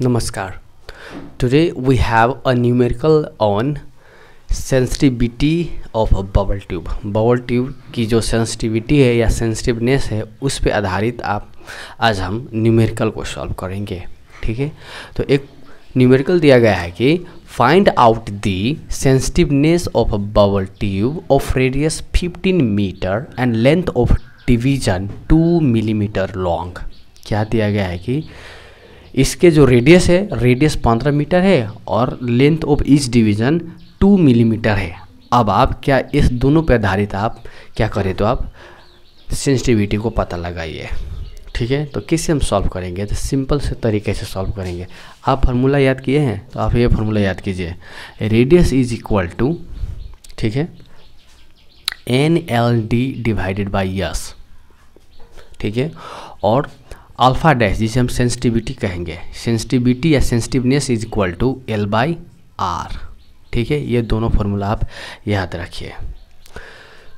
नमस्कार today we have a numerical on sensitivity of a bubble tube bubble tube की जो sensitivity है या सेंसिटिवनेस है उस पर आधारित आप आज हम न्यूमेरिकल को सॉल्व करेंगे ठीक है तो एक न्यूमेरिकल दिया गया है कि find out the sensitiveness of bubble tube of radius 15 metre and length of division 2 millimetre long क्या दिया गया है कि इसके जो रेडियस है रेडियस पंद्रह मीटर है और length of each division two millimetre है अब आप क्या इस दोनों पर आधारित आप क्या करें तो आप सेंसिटिविटी को पता लगाइए ठीक है तो किससे हम सॉल्व करेंगे तो सिंपल से तरीके से सॉल्व करेंगे आप फार्मूला याद किए हैं तो आप ये फार्मूला याद कीजिए रेडियस इज इक्वल टू ठीक है N L D divided by yes ठीक है और अल्फ़ा डैश जिसे हम सेंसिटिविटी कहेंगे सेंसिटिविटी या sensitiveness is equal to L by R ठीक है ये दोनों फॉर्मूला आप याद रखिए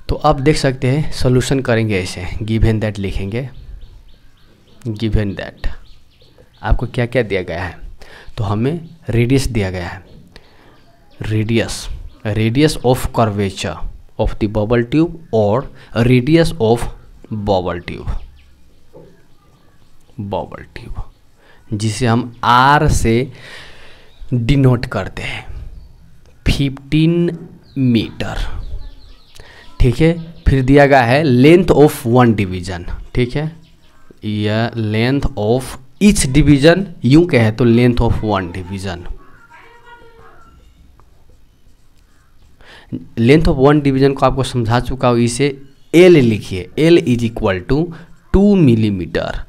तो आप देख सकते हैं सोल्यूशन करेंगे इसे गिवन दैट लिखेंगे गिवन दैट आपको क्या क्या दिया गया है तो हमें रेडियस दिया गया है radius radius of curvature of the bubble tube और radius of bubble tube bubble tube जिसे हम आर से डिनोट करते हैं फिफ्टीन मीटर ठीक है फिर दिया गया है लेंथ ऑफ वन डिवीजन ठीक है यह लेंथ ऑफ इच डिवीजन यूं कहे तो length of one division length of one division को आपको समझा चुका हूं इसे एल लिखिए L is equal to two millimetre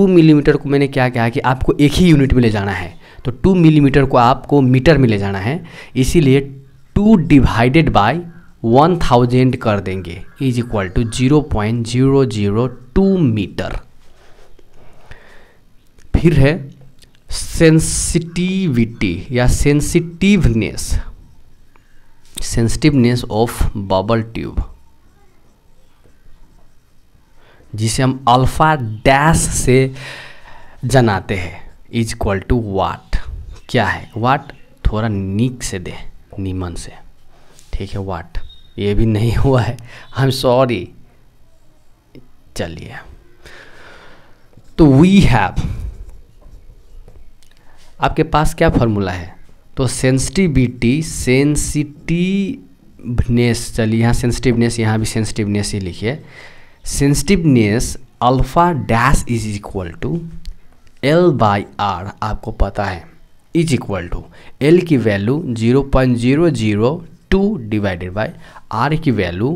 two millimetre को मैंने क्या कहा कि आपको एक ही यूनिट में ले जाना है तो टू मिलीमीटर को आपको मीटर में ले जाना है इसीलिए two divided by one thousand कर देंगे is equal to zero point zero zero two metre फिर है सेंसिटिविटी या sensitiveness sensitiveness of bubble tube जिसे हम अल्फ़ा डैश से जनाते हैं इज इक्वल टू वाट क्या है वाट थोड़ा नीक से दे नीमन से ठीक है वाट ये भी नहीं हुआ है आई एम सॉरी चलिए तो वी हैव आपके पास क्या फॉर्मूला है तो सेंसिटिविटी सेंसिटिवनेस चलिए यहाँ सेंसिटिवनेस यहाँ भी सेंसिटिवनेस ही लिखिए sensitiveness alpha dash is equal to L by R आपको पता है इज इक्वल टू एल की value zero point zero zero two divided by R की value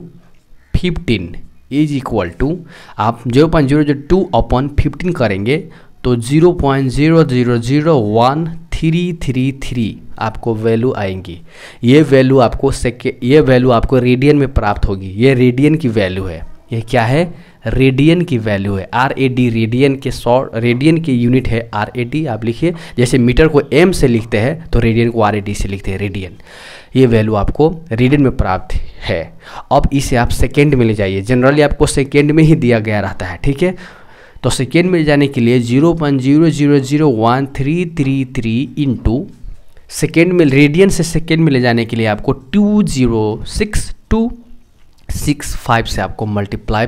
fifteen is equal to आप zero point zero zero two upon fifteen करेंगे तो zero point zero zero zero one three three three आपको value आएंगी ये value आपको सेके ये वैल्यू आपको रेडियन में प्राप्त होगी ये रेडियन की वैल्यू है ये क्या है रेडियन की वैल्यू है आर ए डी रेडियन के सौ रेडियन की यूनिट है आर ए डी आप लिखिए जैसे मीटर को एम से लिखते हैं तो रेडियन को आर ए डी से लिखते हैं रेडियन ये वैल्यू आपको रेडियन में प्राप्त है अब इसे आप सेकेंड में ले जाइए जनरली आपको सेकेंड में ही दिया गया रहता है ठीक है तो सेकेंड में जाने के लिए zero point zero zero zero one three three three into second में रेडियन से सेकेंड में ले जाने के लिए आपको two zero six two six five से आपको मल्टीप्लाई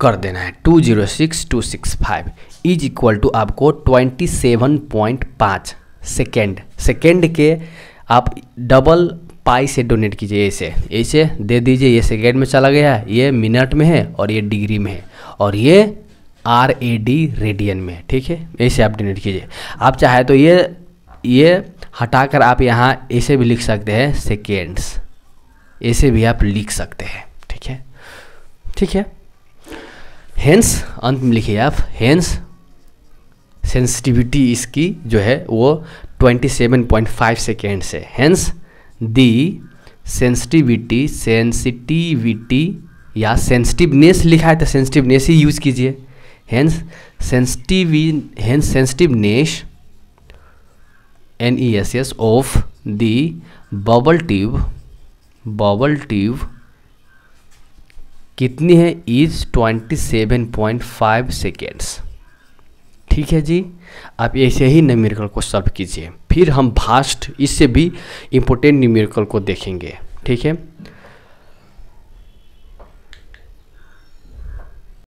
कर देना है two zero six two six five is equal to आपको ट्वेंटी सेवन पॉइंट पाँच सेकेंड सेकेंड के आप डबल पाई से डोनेट कीजिए ऐसे ऐसे दे दीजिए ये सेकेंड में चला गया है ये मिनट में है और ये डिग्री में है और ये आर ए डी रेडियन में है ठीक है ऐसे आप डोनेट कीजिए आप चाहे तो ये ये हटाकर आप यहाँ ऐसे भी लिख सकते हैं सेकेंड्स ऐसे भी आप लिख सकते हैं ठीक है हेंस अंत में लिखिए आप हैंस सेंसिटिविटी इसकी जो है वो 27.5 सेकेंड से हेंस दी सेंसिटिविटी सेंसिटिविटी या सेंसिटिवनेस लिखा है तो सेंसिटिवनेस ही यूज कीजिए hence sensitive hence sensitiveness N E S S of the bubble tube bubble tube कितनी है इज 27.5 सेकेंड्स ठीक है जी आप ऐसे ही न्यूमेरिकल को सॉल्व कीजिए फिर हम भास्ट इससे भी इम्पोर्टेंट न्यूमेरिकल को देखेंगे ठीक है